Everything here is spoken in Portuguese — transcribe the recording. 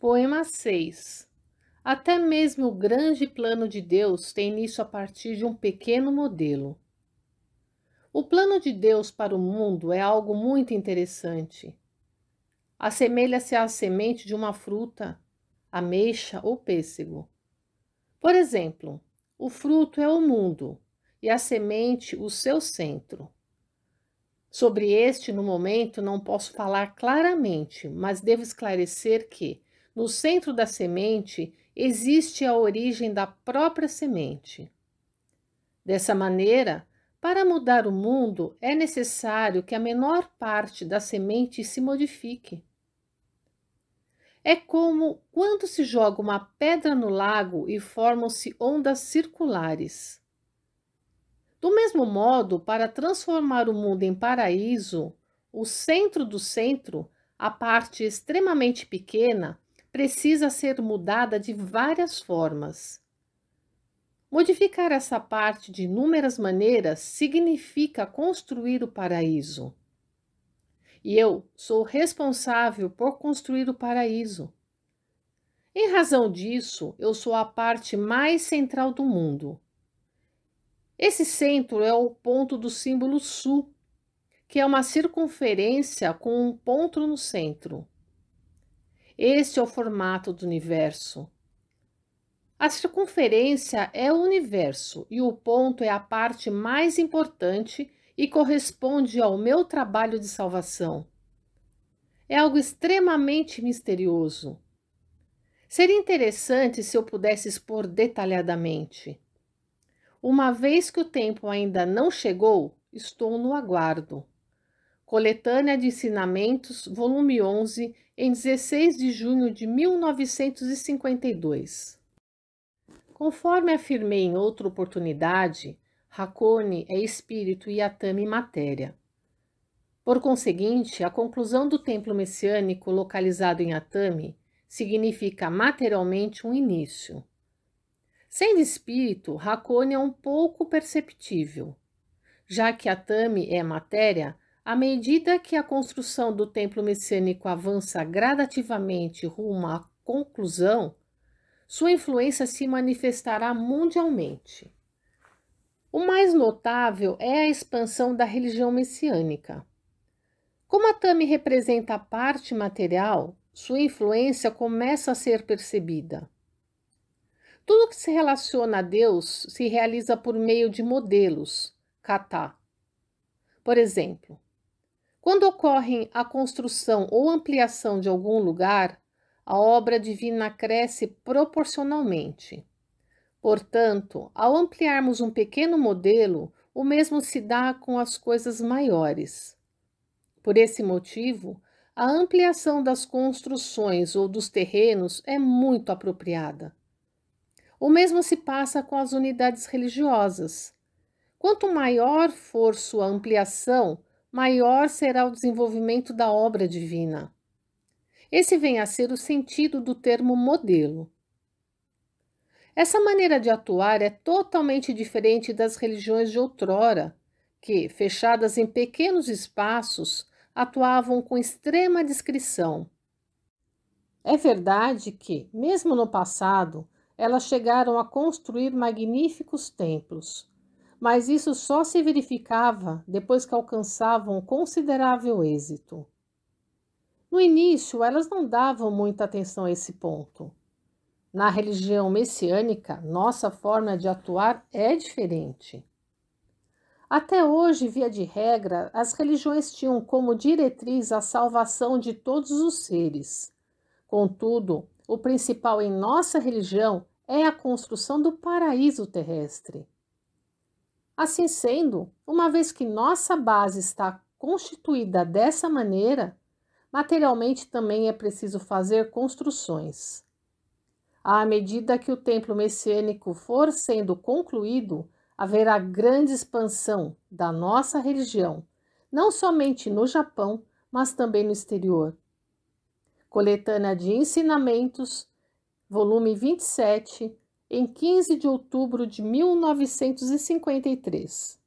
Poema 6 Até mesmo o grande plano de Deus tem início a partir de um pequeno modelo. O plano de Deus para o mundo é algo muito interessante. Assemelha-se à semente de uma fruta, ameixa ou pêssego. Por exemplo, o fruto é o mundo e a semente o seu centro. Sobre este, no momento, não posso falar claramente, mas devo esclarecer que no centro da semente existe a origem da própria semente. Dessa maneira, para mudar o mundo é necessário que a menor parte da semente se modifique. É como quando se joga uma pedra no lago e formam-se ondas circulares. Do mesmo modo, para transformar o mundo em paraíso, o centro do centro, a parte extremamente pequena, precisa ser mudada de várias formas. Modificar essa parte de inúmeras maneiras significa construir o paraíso. E eu sou responsável por construir o paraíso. Em razão disso, eu sou a parte mais central do mundo. Esse centro é o ponto do símbolo Sul, que é uma circunferência com um ponto no centro. Este é o formato do universo. A circunferência é o universo e o ponto é a parte mais importante e corresponde ao meu trabalho de salvação. É algo extremamente misterioso. Seria interessante se eu pudesse expor detalhadamente. Uma vez que o tempo ainda não chegou, estou no aguardo. Coletânea de Ensinamentos, volume 11, em 16 de junho de 1952. Conforme afirmei em outra oportunidade, Hakone é espírito e Atami matéria. Por conseguinte, a conclusão do templo messiânico localizado em Atami significa materialmente um início. Sendo espírito, Hakone é um pouco perceptível. Já que Atami é matéria, à medida que a construção do templo messiânico avança gradativamente rumo à conclusão, sua influência se manifestará mundialmente. O mais notável é a expansão da religião messiânica. Como a Tami representa a parte material, sua influência começa a ser percebida. Tudo que se relaciona a Deus se realiza por meio de modelos, kata. Por exemplo, quando ocorrem a construção ou ampliação de algum lugar, a obra divina cresce proporcionalmente. Portanto, ao ampliarmos um pequeno modelo, o mesmo se dá com as coisas maiores. Por esse motivo, a ampliação das construções ou dos terrenos é muito apropriada. O mesmo se passa com as unidades religiosas. Quanto maior for sua ampliação, maior será o desenvolvimento da obra divina. Esse vem a ser o sentido do termo modelo. Essa maneira de atuar é totalmente diferente das religiões de outrora, que, fechadas em pequenos espaços, atuavam com extrema discrição. É verdade que, mesmo no passado, elas chegaram a construir magníficos templos, mas isso só se verificava depois que alcançavam considerável êxito. No início, elas não davam muita atenção a esse ponto. Na religião messiânica, nossa forma de atuar é diferente. Até hoje, via de regra, as religiões tinham como diretriz a salvação de todos os seres. Contudo, o principal em nossa religião é a construção do paraíso terrestre. Assim sendo, uma vez que nossa base está constituída dessa maneira, materialmente também é preciso fazer construções. À medida que o templo messiânico for sendo concluído, haverá grande expansão da nossa religião, não somente no Japão, mas também no exterior. Coletânea de Ensinamentos, volume 27, em 15 de outubro de 1953.